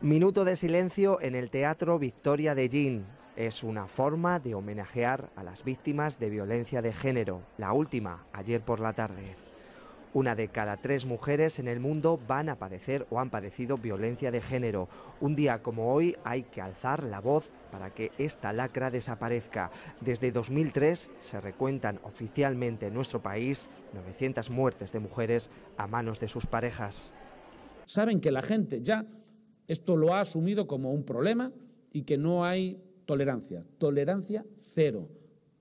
Minuto de silencio en el Teatro Victoria de Gin. Es una forma de homenajear a las víctimas de violencia de género, la última, ayer por la tarde. Una de cada tres mujeres en el mundo van a padecer o han padecido violencia de género. Un día como hoy hay que alzar la voz para que esta lacra desaparezca. Desde 2003 se recuentan oficialmente en nuestro país 900 muertes de mujeres a manos de sus parejas. Saben que la gente ya esto lo ha asumido como un problema y que no hay tolerancia, tolerancia cero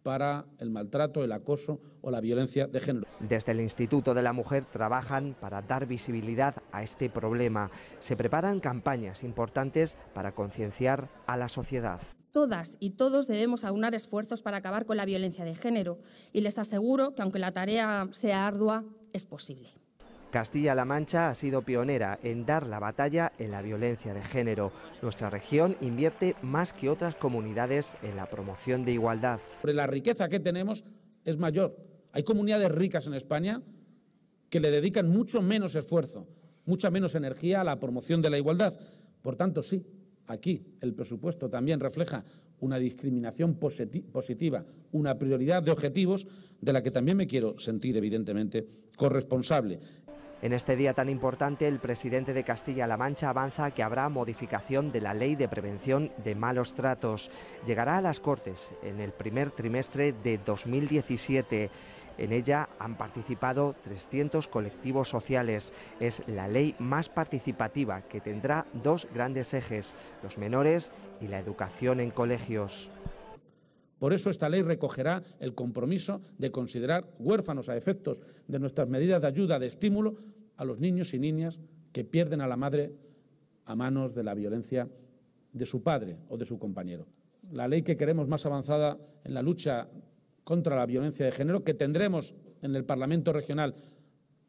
para el maltrato, el acoso o la violencia de género. Desde el Instituto de la Mujer trabajan para dar visibilidad a este problema. Se preparan campañas importantes para concienciar a la sociedad. Todas y todos debemos aunar esfuerzos para acabar con la violencia de género y les aseguro que aunque la tarea sea ardua, es posible. Castilla-La Mancha ha sido pionera en dar la batalla en la violencia de género. Nuestra región invierte más que otras comunidades en la promoción de igualdad. La riqueza que tenemos es mayor. Hay comunidades ricas en España que le dedican mucho menos esfuerzo, mucha menos energía a la promoción de la igualdad. Por tanto, sí, aquí el presupuesto también refleja una discriminación positiva, una prioridad de objetivos de la que también me quiero sentir, evidentemente, corresponsable. En este día tan importante, el presidente de Castilla-La Mancha avanza que habrá modificación de la ley de prevención de malos tratos. Llegará a las Cortes en el primer trimestre de 2017. En ella han participado 300 colectivos sociales. Es la ley más participativa que tendrá dos grandes ejes, los menores y la educación en colegios. Por eso esta ley recogerá el compromiso de considerar huérfanos a efectos de nuestras medidas de ayuda, de estímulo, a los niños y niñas que pierden a la madre a manos de la violencia de su padre o de su compañero. La ley que queremos más avanzada en la lucha contra la violencia de género, que tendremos en el Parlamento Regional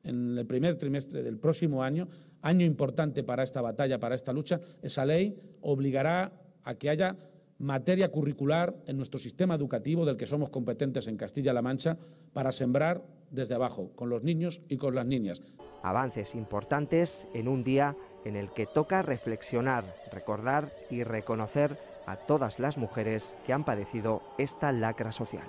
en el primer trimestre del próximo año, año importante para esta batalla, para esta lucha, esa ley obligará a que haya materia curricular en nuestro sistema educativo del que somos competentes en Castilla-La Mancha para sembrar desde abajo, con los niños y con las niñas. Avances importantes en un día en el que toca reflexionar, recordar y reconocer a todas las mujeres que han padecido esta lacra social.